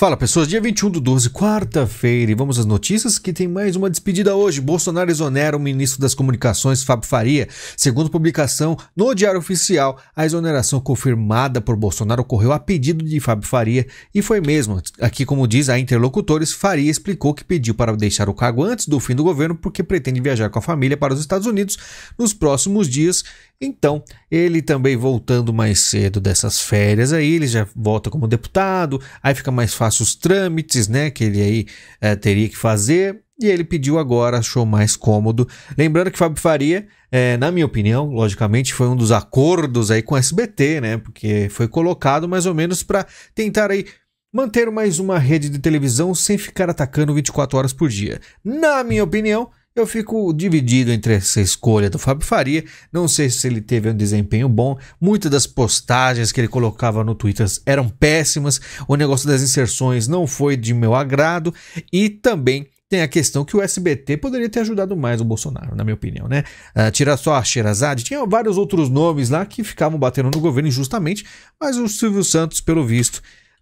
Fala pessoas, dia 21 do 12, quarta-feira, e vamos às notícias que tem mais uma despedida hoje. Bolsonaro exonera o ministro das Comunicações, Fábio Faria. Segundo publicação no Diário Oficial, a exoneração confirmada por Bolsonaro ocorreu a pedido de Fábio Faria e foi mesmo. Aqui, como diz a interlocutores, Faria explicou que pediu para deixar o cargo antes do fim do governo porque pretende viajar com a família para os Estados Unidos nos próximos dias então, ele também voltando mais cedo dessas férias aí, ele já volta como deputado, aí fica mais fácil os trâmites, né, que ele aí é, teria que fazer, e ele pediu agora, achou mais cômodo. Lembrando que Fábio Faria, é, na minha opinião, logicamente, foi um dos acordos aí com o SBT, né? Porque foi colocado mais ou menos para tentar aí manter mais uma rede de televisão sem ficar atacando 24 horas por dia. Na minha opinião, eu fico dividido entre essa escolha do Fábio Faria. Não sei se ele teve um desempenho bom. Muitas das postagens que ele colocava no Twitter eram péssimas. O negócio das inserções não foi de meu agrado. E também tem a questão que o SBT poderia ter ajudado mais o Bolsonaro, na minha opinião, né? Uh, ah, tirar só a Xerazade, tinha vários outros nomes lá que ficavam batendo no governo injustamente, mas o Silvio Santos, pelo visto,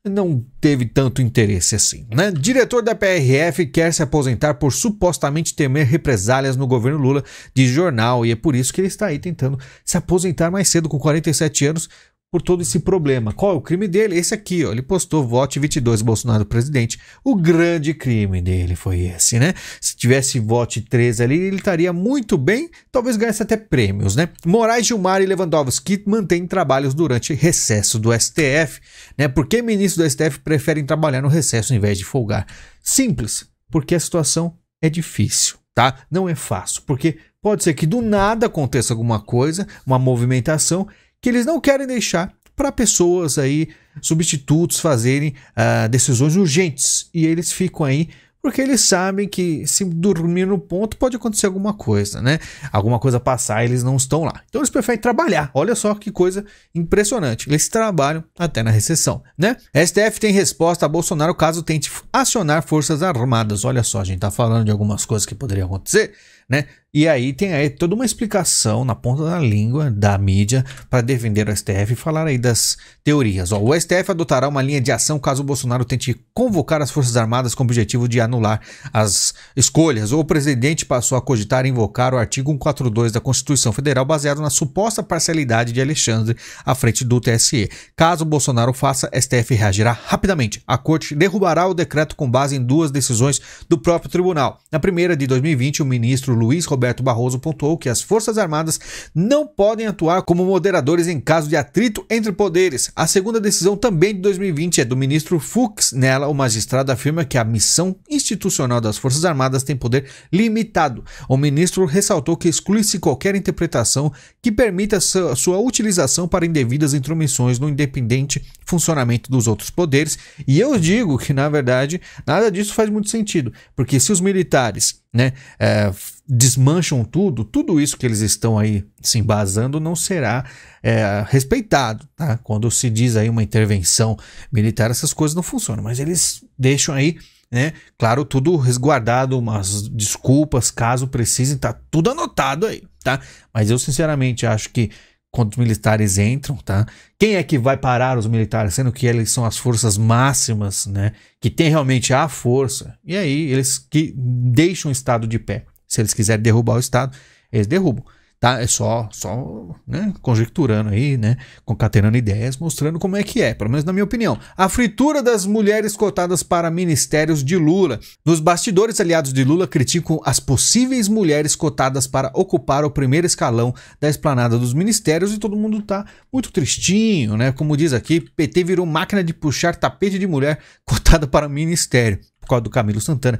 não teve tanto interesse assim. Né? Diretor da PRF quer se aposentar por supostamente temer represálias no governo Lula de jornal, e é por isso que ele está aí tentando se aposentar mais cedo, com 47 anos, por todo esse problema. Qual é o crime dele? Esse aqui, ó. Ele postou vote 22 Bolsonaro presidente. O grande crime dele foi esse, né? Se tivesse vote 3 ali, ele estaria muito bem, talvez ganhasse até prêmios, né? Moraes Gilmar e Lewandowski mantêm trabalhos durante recesso do STF, né? Por que ministros do STF preferem trabalhar no recesso em vez de folgar? Simples, porque a situação é difícil, tá? Não é fácil, porque pode ser que do nada aconteça alguma coisa, uma movimentação que eles não querem deixar para pessoas aí, substitutos, fazerem uh, decisões urgentes. E eles ficam aí porque eles sabem que se dormir no ponto pode acontecer alguma coisa, né? Alguma coisa passar, eles não estão lá. Então eles preferem trabalhar. Olha só que coisa impressionante. Eles trabalham até na recessão, né? STF tem resposta a Bolsonaro caso tente acionar forças armadas. Olha só, a gente tá falando de algumas coisas que poderiam acontecer, né? E aí tem aí toda uma explicação na ponta da língua da mídia para defender o STF e falar aí das teorias. Ó, o STF adotará uma linha de ação caso o Bolsonaro tente convocar as Forças Armadas com o objetivo de anular as escolhas. O presidente passou a cogitar invocar o artigo 142 da Constituição Federal baseado na suposta parcialidade de Alexandre à frente do TSE. Caso o Bolsonaro faça, STF reagirá rapidamente. A corte derrubará o decreto com base em duas decisões do próprio tribunal. Na primeira de 2020, o ministro Luiz Roberto Roberto Barroso pontuou que as Forças Armadas não podem atuar como moderadores em caso de atrito entre poderes. A segunda decisão também de 2020 é do ministro Fux. Nela, o magistrado afirma que a missão institucional das Forças Armadas tem poder limitado. O ministro ressaltou que exclui-se qualquer interpretação que permita sua utilização para indevidas intromissões no independente funcionamento dos outros poderes. E eu digo que, na verdade, nada disso faz muito sentido, porque se os militares né, é, desmancham tudo, tudo isso que eles estão aí se embasando não será é, respeitado. Tá? Quando se diz aí uma intervenção militar, essas coisas não funcionam, mas eles deixam aí. Né? Claro, tudo resguardado, umas desculpas, caso precisem, tá tudo anotado aí, tá? Mas eu sinceramente acho que quando os militares entram, tá? Quem é que vai parar os militares, sendo que eles são as forças máximas, né? Que tem realmente a força. E aí eles que deixam o estado de pé. Se eles quiserem derrubar o Estado, eles derrubam. Tá? É só, só né? conjecturando aí, né? Concatenando ideias, mostrando como é que é, pelo menos na minha opinião. A fritura das mulheres cotadas para ministérios de Lula. Nos bastidores, aliados de Lula criticam as possíveis mulheres cotadas para ocupar o primeiro escalão da esplanada dos ministérios e todo mundo tá muito tristinho, né? Como diz aqui, PT virou máquina de puxar tapete de mulher cotada para ministério, por causa do Camilo Santana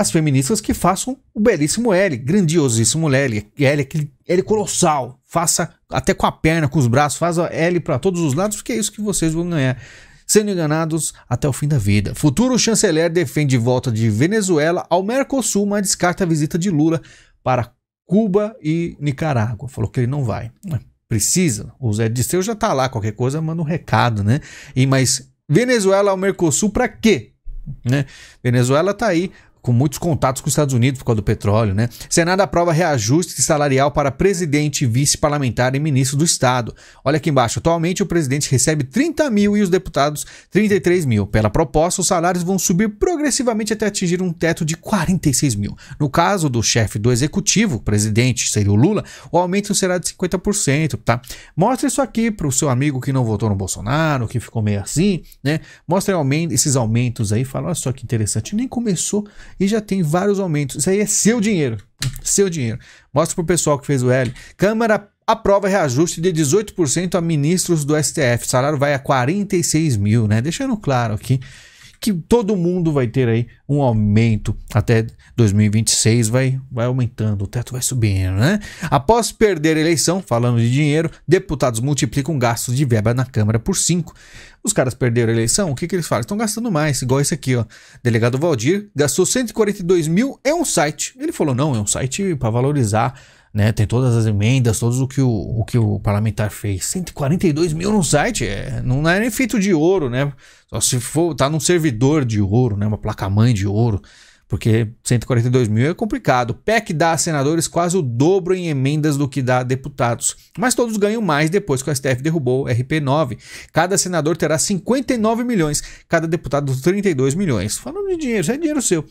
as feministas que façam o belíssimo L, grandiosíssimo L, L, é aquele L colossal. Faça até com a perna, com os braços, faça L para todos os lados, porque é isso que vocês vão ganhar. Sendo enganados até o fim da vida. Futuro chanceler defende volta de Venezuela ao Mercosul, mas descarta a visita de Lula para Cuba e Nicarágua. Falou que ele não vai. É. Precisa. O Zé Disseu já está lá, qualquer coisa manda um recado, né? E mas Venezuela ao Mercosul para quê? Né? Venezuela está aí com muitos contatos com os Estados Unidos por causa do petróleo, né? Senado aprova reajuste salarial para presidente, vice-parlamentar e ministro do Estado. Olha aqui embaixo. Atualmente o presidente recebe 30 mil e os deputados 33 mil. Pela proposta, os salários vão subir progressivamente até atingir um teto de 46 mil. No caso do chefe do executivo, presidente seria o Lula, o aumento será de 50%, tá? Mostra isso aqui para o seu amigo que não votou no Bolsonaro, que ficou meio assim, né? Mostra esses aumentos aí. Fala, olha só que interessante. Nem começou e já tem vários aumentos. Isso aí é seu dinheiro. Seu dinheiro. Mostra pro pessoal que fez o L. Câmara aprova reajuste de 18% a ministros do STF. O salário vai a 46 mil, né? Deixando claro aqui que todo mundo vai ter aí um aumento até 2026, vai, vai aumentando, o teto vai subindo, né? Após perder a eleição, falando de dinheiro, deputados multiplicam gastos de verba na Câmara por 5. Os caras perderam a eleição, o que, que eles fazem? Estão gastando mais, igual esse aqui, ó. Delegado Valdir gastou 142 mil, é um site. Ele falou: não, é um site para valorizar né? Tem todas as emendas, todos o que o, o que o parlamentar fez. 142 mil no site, é, não é nem feito de ouro, né? Só se for, tá num servidor de ouro, né? Uma placa-mãe de ouro, porque 142 mil é complicado. O PEC dá a senadores quase o dobro em emendas do que dá a deputados, mas todos ganham mais depois que o STF derrubou o RP9. Cada senador terá 59 milhões, cada deputado 32 milhões. Falando de dinheiro, isso é dinheiro seu.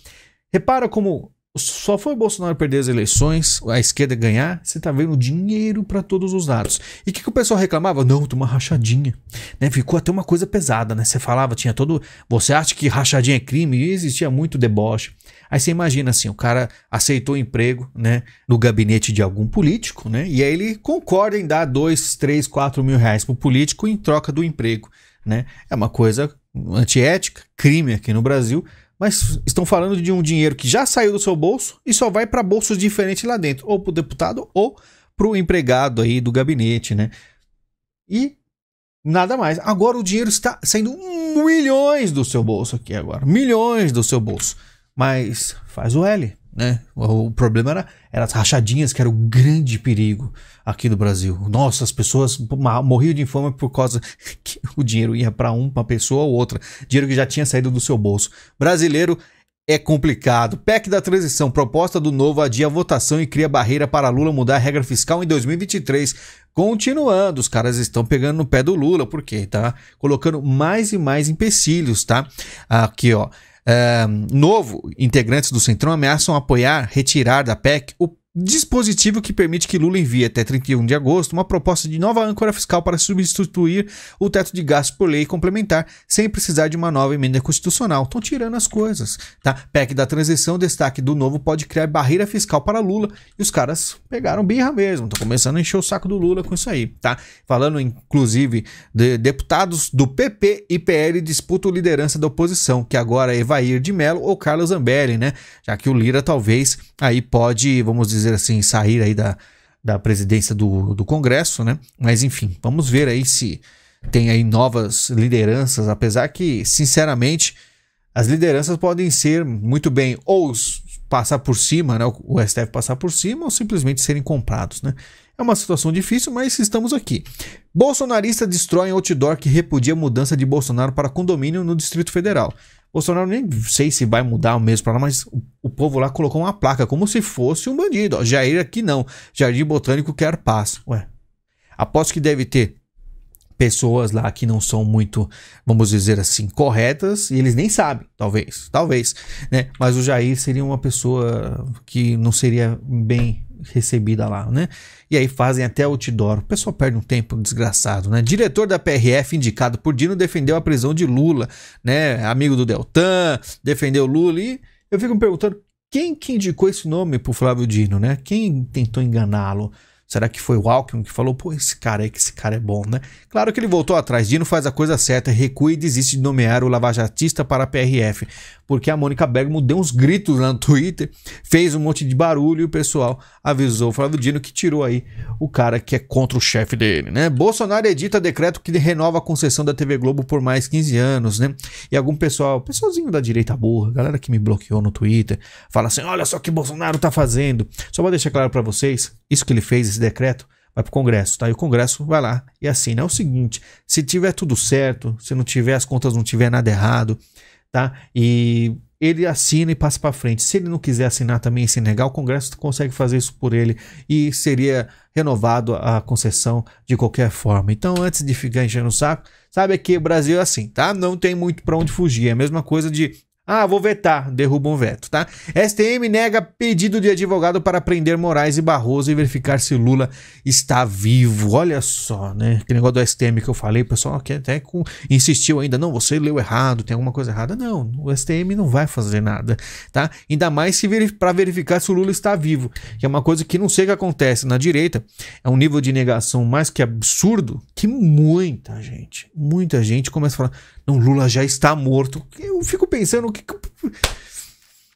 Repara como só foi Bolsonaro perder as eleições, a esquerda ganhar, você tá vendo dinheiro para todos os lados. E o que, que, o pessoal reclamava? Não, tem uma rachadinha. Né? Ficou até uma coisa pesada, né? Você falava, tinha todo. Você acha que rachadinha é crime? E existia muito deboche. Aí você imagina assim, o cara aceitou emprego né, no gabinete de algum político, né? E aí ele concorda em dar 2, 3, 4 mil reais pro político em troca do emprego. Né? É uma coisa antiética, crime aqui no Brasil, mas estão falando de um dinheiro que já saiu do seu bolso e só vai para bolsos diferentes lá dentro, ou para o deputado ou para o empregado aí do gabinete, né? E nada mais. Agora o dinheiro está saindo milhões do seu bolso aqui agora, milhões do seu bolso. Mas faz o L. Né? O, problema era, era as rachadinhas, que era o grande perigo aqui no Brasil. Nossa, as pessoas morriam de fome por causa que o dinheiro ia para uma pessoa ou outra. Dinheiro que já tinha saído do seu bolso. Brasileiro é complicado. PEC da transição, proposta do novo, adia a votação e cria barreira para Lula mudar a regra fiscal em 2023. Continuando, os caras estão pegando no pé do Lula, porque tá colocando mais e mais empecilhos, tá? Aqui, ó novo, integrantes do Centrão ameaçam apoiar retirar da PEC o dispositivo que permite que Lula envie até 31 de agosto uma proposta de nova âncora fiscal para substituir o teto de gastos por lei complementar, sem precisar de uma nova emenda constitucional. Estão tirando as coisas, tá? PEC da transição, destaque do novo pode criar barreira fiscal para Lula e os caras pegaram birra mesmo. Estão começando a encher o saco do Lula com isso aí, tá? Falando inclusive de deputados do PP e PL disputam liderança da oposição, que agora é Evair de Mello ou Carlos Zambelli, né? Já que o Lira talvez aí pode, vamos dizer dizer assim, sair aí da, da presidência do, do Congresso, né? Mas enfim, vamos ver aí se tem aí novas lideranças, apesar que, sinceramente, as lideranças podem ser muito bem ou passar por cima, né? O STF passar por cima ou simplesmente serem comprados, né? É uma situação difícil, mas estamos aqui. Bolsonarista destrói outdoor que repudia mudança de Bolsonaro para condomínio no Distrito Federal. Bolsonaro nem sei se vai mudar o mesmo para lá, mas o, o, povo lá colocou uma placa como se fosse um bandido. Ó, Jair aqui não. Jardim Botânico quer paz. Ué. Aposto que deve ter pessoas lá que não são muito, vamos dizer assim, corretas, e eles nem sabem, talvez, talvez, né? Mas o Jair seria uma pessoa que não seria bem recebida lá, né? E aí fazem até outdoor. O pessoal perde um tempo desgraçado, né? Diretor da PRF, indicado por Dino, defendeu a prisão de Lula, né? Amigo do Deltan, defendeu Lula. E eu fico me perguntando quem que indicou esse nome pro Flávio Dino, né? Quem tentou enganá-lo? Será que foi o Alckmin que falou, pô, esse cara aí, que esse cara é bom, né? Claro que ele voltou atrás, Dino faz a coisa certa, recua e desiste de nomear o lavajatista para a PRF porque a Mônica Bergamo deu uns gritos lá no Twitter, fez um monte de barulho e o pessoal avisou o Flávio Dino que tirou aí o cara que é contra o chefe dele, né? Bolsonaro edita decreto que renova a concessão da TV Globo por mais 15 anos, né? E algum pessoal, pessoalzinho da direita burra, galera que me bloqueou no Twitter, fala assim: "Olha só o que Bolsonaro tá fazendo". Só vou deixar claro para vocês, isso que ele fez esse decreto vai pro Congresso, tá? E o Congresso vai lá e assina. É o seguinte: se tiver tudo certo, se não tiver as contas, não tiver nada errado, tá? E ele assina e passa para frente. Se ele não quiser assinar também em Senegal, o Congresso consegue fazer isso por ele e seria renovado a concessão de qualquer forma. Então, antes de ficar enchendo o saco, sabe que o Brasil é assim, tá? Não tem muito para onde fugir. É a mesma coisa de ah, vou vetar, derruba um veto, tá? STM nega pedido de advogado para prender Moraes e Barroso e verificar se Lula está vivo. Olha só, né? Que negócio do STM que eu falei, o pessoal aqui até com, insistiu ainda, não, você leu errado, tem alguma coisa errada. Não, o STM não vai fazer nada, tá? Ainda mais se para verificar se o Lula está vivo, que é uma coisa que não sei o que acontece na direita, é um nível de negação mais que absurdo que muita gente, muita gente começa a falar, não, Lula já está morto. Eu fico pensando o que.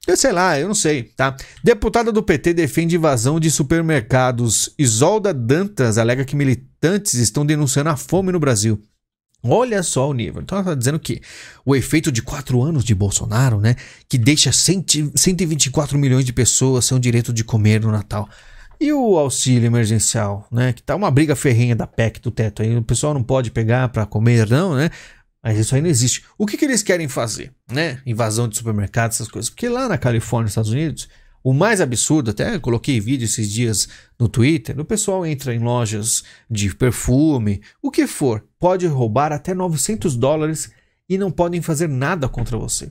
Eu sei lá, eu não sei, tá? Deputada do PT defende invasão de supermercados. Isolda Dantas alega que militantes estão denunciando a fome no Brasil. Olha só o nível. Então ela está dizendo que o efeito de quatro anos de Bolsonaro, né? Que deixa 100, 124 milhões de pessoas sem o direito de comer no Natal. E o auxílio emergencial, né? Que tá uma briga ferrenha da PEC do teto aí. O pessoal não pode pegar para comer, não, né? Mas isso aí não existe. O que, que eles querem fazer? Né? Invasão de supermercados essas coisas. Porque lá na Califórnia, Estados Unidos, o mais absurdo, até coloquei vídeo esses dias no Twitter, o pessoal entra em lojas de perfume, o que for, pode roubar até 900 dólares e não podem fazer nada contra você.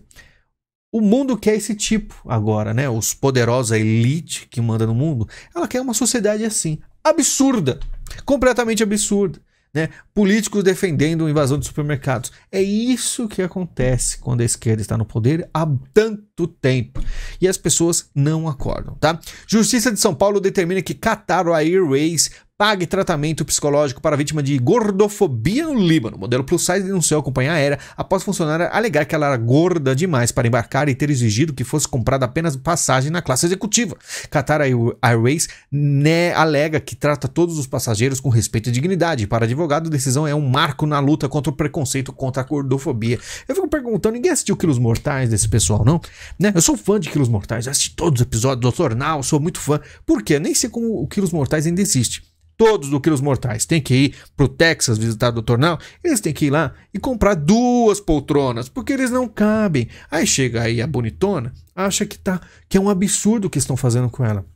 O mundo quer esse tipo agora, né? Os poderosos, a elite que manda no mundo, ela quer uma sociedade assim, absurda, completamente absurda né? Políticos defendendo a invasão de supermercados. É isso que acontece quando a esquerda está no poder há tanto tempo e as pessoas não acordam, tá? Justiça de São Paulo determina que Qatar Airways pague tratamento psicológico para vítima de gordofobia no Líbano. O modelo plus size denunciou a companhia aérea após funcionária alegar que ela era gorda demais para embarcar e ter exigido que fosse comprada apenas passagem na classe executiva. Qatar Airways né, alega que trata todos os passageiros com respeito e dignidade. Para advogado, a decisão é um marco na luta contra o preconceito contra a gordofobia. Eu fico perguntando, ninguém assistiu Quilos Mortais desse pessoal, não? Né? Eu sou fã de Quilos Mortais, assisti todos os episódios, Doutor jornal sou muito fã. Por quê? Nem sei como o Quilos Mortais ainda existe todos do que os mortais têm que ir pro Texas visitar o Dr. Now, eles têm que ir lá e comprar duas poltronas, porque eles não cabem. Aí chega aí a bonitona, acha que tá que é um absurdo o que estão fazendo com ela.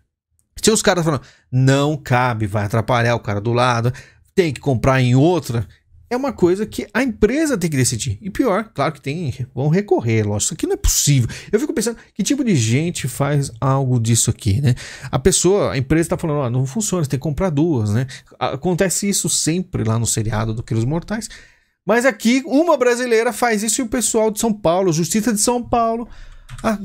Se os caras falam, não cabe, vai atrapalhar o cara do lado, tem que comprar em outra, é uma coisa que a empresa tem que decidir. E pior, claro que tem, vão recorrer, lógico. Isso aqui não é possível. Eu fico pensando, que tipo de gente faz algo disso aqui, né? A pessoa, a empresa está falando, ó, não funciona, você tem que comprar duas, né? Acontece isso sempre lá no seriado do Quilos Mortais. Mas aqui, uma brasileira faz isso e o pessoal de São Paulo, Justiça de São Paulo. Ah,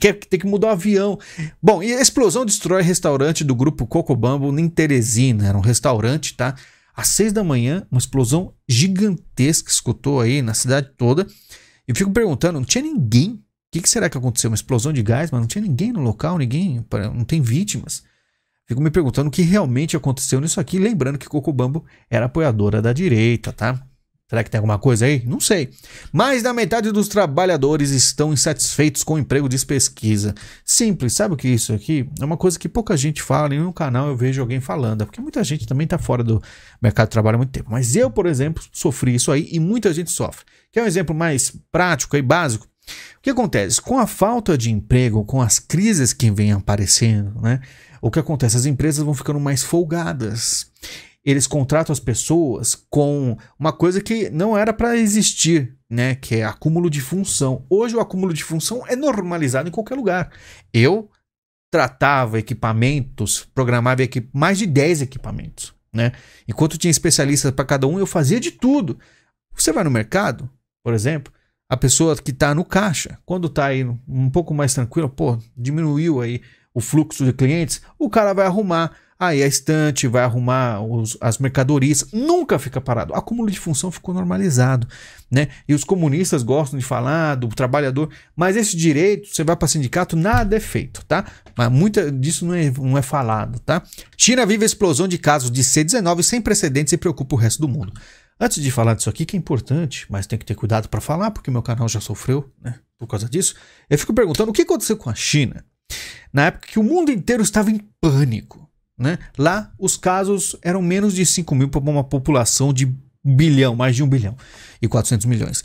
quer ter que mudar o avião. Bom, e a explosão destrói restaurante do grupo Cocobambo em Teresina. Era um restaurante, tá? Às seis da manhã, uma explosão gigantesca escutou aí na cidade toda. Eu fico perguntando, não tinha ninguém? O que, que, será que aconteceu? Uma explosão de gás, mas não tinha ninguém no local, ninguém, não tem vítimas. Fico me perguntando o que realmente aconteceu nisso aqui, lembrando que Cocobambo era apoiadora da direita, tá? Será que tem alguma coisa aí? Não sei. Mais da metade dos trabalhadores estão insatisfeitos com o emprego, de pesquisa. Simples, sabe o que é isso aqui? É uma coisa que pouca gente fala, em canal eu vejo alguém falando, é porque muita gente também está fora do mercado de trabalho há muito tempo. Mas eu, por exemplo, sofri isso aí e muita gente sofre. Quer um exemplo mais prático e básico? O que acontece? Com a falta de emprego, com as crises que vêm aparecendo, né? O que acontece? As empresas vão ficando mais folgadas eles contratam as pessoas com uma coisa que não era para existir, né? Que é acúmulo de função. Hoje o acúmulo de função é normalizado em qualquer lugar. Eu tratava equipamentos, programava equip mais de 10 equipamentos, né? Enquanto tinha especialistas para cada um, eu fazia de tudo. Você vai no mercado, por exemplo, a pessoa que está no caixa, quando está aí um pouco mais tranquilo, pô, diminuiu aí o fluxo de clientes, o cara vai arrumar Aí a estante vai arrumar os, as mercadorias, nunca fica parado. O acúmulo de função ficou normalizado, né? E os comunistas gostam de falar do trabalhador, mas esse direito, você vai para sindicato, nada é feito, tá? Mas muita disso não é, não é falado, tá? China vive a explosão de casos de C19 sem precedentes e preocupa o resto do mundo. Antes de falar disso aqui, que é importante, mas tem que ter cuidado para falar, porque meu canal já sofreu, né? Por causa disso, eu fico perguntando o que aconteceu com a China na época que o mundo inteiro estava em pânico. Né? Lá, os casos eram menos de 5 mil para uma população de bilhão, mais de 1 bilhão e 400 milhões. O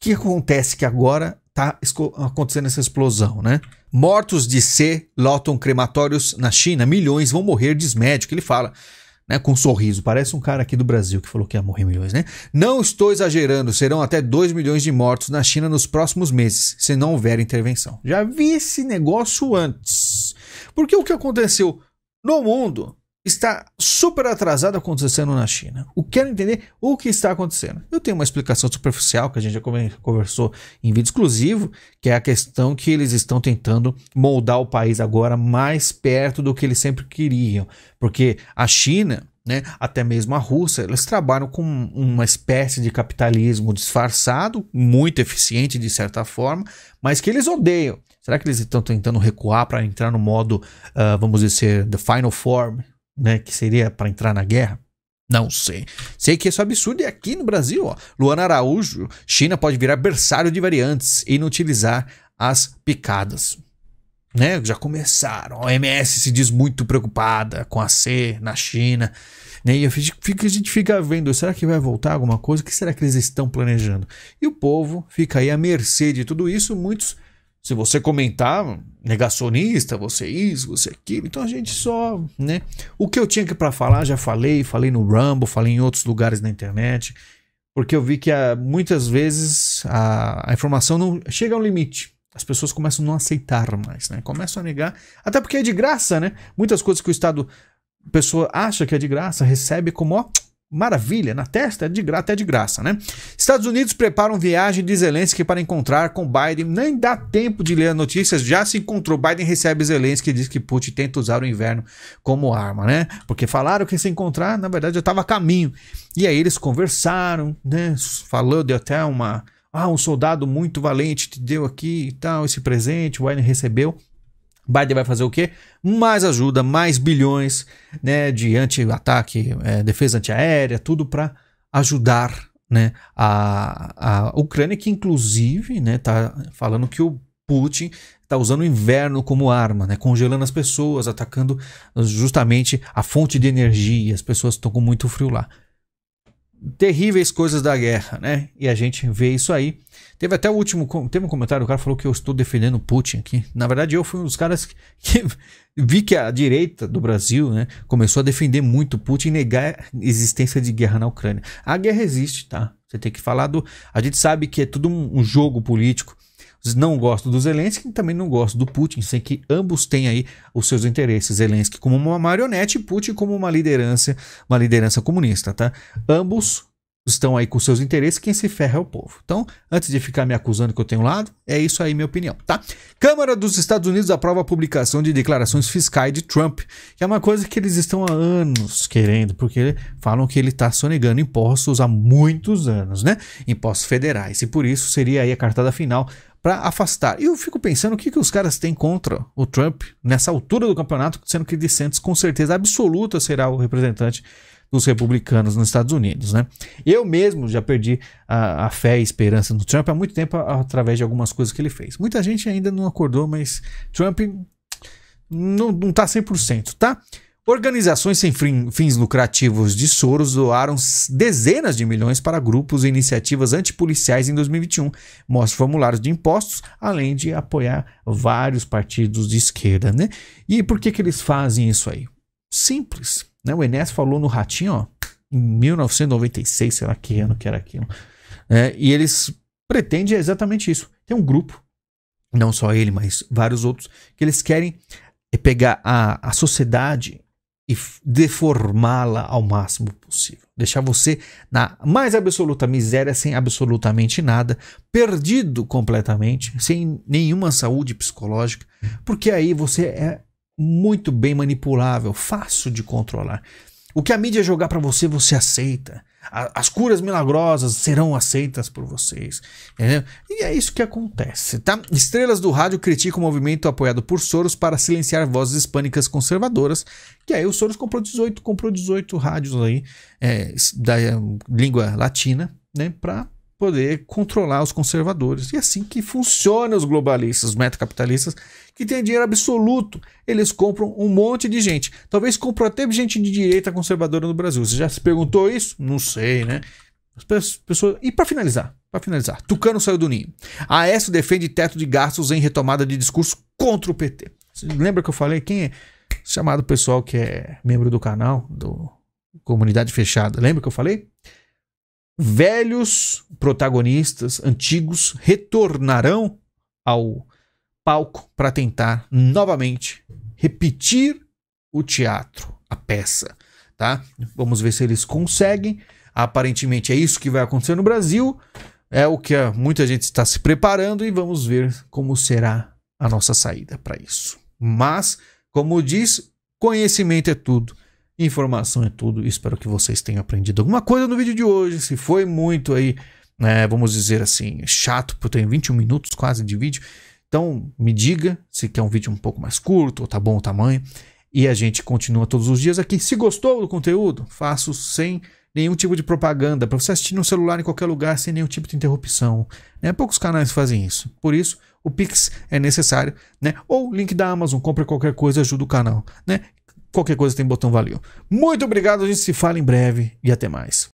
que acontece que agora está acontecendo essa explosão, né? Mortos de C lotam crematórios na China, milhões vão morrer, diz médico. Ele fala, né, com um sorriso, parece um cara aqui do Brasil que falou que ia morrer milhões, né? Não estou exagerando, serão até 2 milhões de mortos na China nos próximos meses, se não houver intervenção. Já vi esse negócio antes. Porque o que aconteceu? no mundo está super atrasada acontecendo na China. O quero entender o que está acontecendo. Eu tenho uma explicação superficial que a gente já conversou em vídeo exclusivo, que é a questão que eles estão tentando moldar o país agora mais perto do que eles sempre queriam, porque a China né? até mesmo a Rússia, eles trabalham com uma espécie de capitalismo disfarçado, muito eficiente de certa forma, mas que eles odeiam. Será que eles estão tentando recuar para entrar no modo, uh, vamos dizer, The Final Form, né? Que seria para entrar na guerra? Não sei. Sei que isso é absurdo e aqui no Brasil, ó. Luana Araújo, China pode virar berçário de variantes e não utilizar as picadas. Né? Já começaram. A OMS se diz muito preocupada com a C na China. Né? E a gente, fica, a gente fica vendo, será que vai voltar alguma coisa? O que será que eles estão planejando? E o povo fica aí à mercê de tudo isso, muitos se você comentar, negacionista, você isso, você aquilo. Então a gente só, né? O que eu tinha que para falar, já falei, falei no Rumble, falei em outros lugares na internet, porque eu vi que ah, muitas vezes a, a, informação não chega ao limite. As pessoas começam a não aceitar mais, né? Começam a negar, até porque é de graça, né? Muitas coisas que o Estado, pessoa acha que é de graça, recebe como ó, Maravilha, na testa, é de graça, até de graça, né? Estados Unidos preparam viagem de Zelensky para encontrar com Biden. Nem dá tempo de ler as notícias, já se encontrou. Biden recebe Zelensky e diz que Putin tenta usar o inverno como arma, né? Porque falaram que se encontrar, na verdade, já estava a caminho. E aí eles conversaram, né? falando deu até uma. Ah, um soldado muito valente te deu aqui e tal, esse presente, o Biden recebeu. Biden vai fazer o quê? Mais ajuda, mais bilhões né, de anti-ataque, é, defesa antiaérea, tudo para ajudar né, a, a Ucrânia, que inclusive está né, tá falando que o Putin está usando o inverno como arma, né, congelando as pessoas, atacando justamente a fonte de energia. As pessoas estão com muito frio lá terríveis coisas da guerra, né? E a gente vê isso aí. Teve até o último, teve um comentário, o cara falou que eu estou defendendo Putin aqui. Na verdade, eu fui um dos caras que, que vi que a direita do Brasil, né, começou a defender muito Putin e negar a existência de guerra na Ucrânia. A guerra existe, tá? Você tem que falar do, a gente sabe que é tudo um, um jogo político não gosto do Zelensky e também não gosto do Putin, sem que ambos têm aí os seus interesses. Zelensky como uma marionete e Putin como uma liderança, uma liderança comunista, tá? Ambos estão aí com seus interesses, quem se ferra é o povo. Então, antes de ficar me acusando que eu tenho lado, é isso aí minha opinião, tá? Câmara dos Estados Unidos aprova a publicação de declarações fiscais de Trump, que é uma coisa que eles estão há anos querendo, porque falam que ele está sonegando impostos há muitos anos, né? Impostos federais, e por isso seria aí a cartada final para afastar. E eu fico pensando o que, que os caras têm contra o Trump nessa altura do campeonato, sendo que DeSantis com certeza absoluta será o representante dos republicanos nos Estados Unidos, né? Eu mesmo já perdi a, a fé e esperança no Trump há muito tempo através de algumas coisas que ele fez. Muita gente ainda não acordou, mas Trump não, não tá 100%, tá? Organizações sem fins lucrativos de Soros doaram dezenas de milhões para grupos e iniciativas antipoliciais em 2021, mostra formulários de impostos, além de apoiar vários partidos de esquerda. Né? E por que, que eles fazem isso aí? Simples. Né? O Enes falou no Ratinho, ó, em 1996, sei lá que ano que era aquilo. É, e eles pretendem exatamente isso. Tem um grupo, não só ele, mas vários outros, que eles querem é, pegar a, a sociedade e deformá-la ao máximo possível. Deixar você na mais absoluta miséria, sem absolutamente nada, perdido completamente, sem nenhuma saúde psicológica, porque aí você é muito bem manipulável, fácil de controlar. O que a mídia jogar para você, você aceita. A, as curas milagrosas serão aceitas por vocês. Entendeu? E é isso que acontece, tá? Estrelas do rádio criticam o movimento apoiado por Soros para silenciar vozes hispânicas conservadoras. Que aí o Soros comprou 18, comprou 18 rádios aí é, da é, língua latina, né? Pra poder controlar os conservadores. E é assim que funciona os globalistas, os metacapitalistas, que têm dinheiro absoluto. Eles compram um monte de gente. Talvez comprou até gente de direita conservadora no Brasil. Você já se perguntou isso? Não sei, né? As pessoas... E para finalizar, para finalizar, Tucano saiu do ninho. A Aécio defende teto de gastos em retomada de discurso contra o PT. Você lembra que eu falei quem é? Chamado pessoal que é membro do canal, do Comunidade Fechada. Lembra que eu falei? velhos protagonistas antigos retornarão ao palco para tentar novamente repetir o teatro, a peça, tá? Vamos ver se eles conseguem. Aparentemente é isso que vai acontecer no Brasil. É o que muita gente está se preparando e vamos ver como será a nossa saída para isso. Mas, como diz, conhecimento é tudo. Informação é tudo. Espero que vocês tenham aprendido alguma coisa no vídeo de hoje. Se foi muito aí, né, vamos dizer assim, chato, porque eu tenho 21 minutos quase de vídeo. Então, me diga se quer um vídeo um pouco mais curto, ou tá bom o tamanho. E a gente continua todos os dias aqui. Se gostou do conteúdo, faço sem nenhum tipo de propaganda, para você assistir no celular em qualquer lugar sem nenhum tipo de interrupção. Né? Poucos canais fazem isso. Por isso, o Pix é necessário, né? Ou link da Amazon, compra qualquer coisa, ajuda o canal, né? Qualquer coisa tem botão valeu. Muito obrigado, a gente se fala em breve e até mais.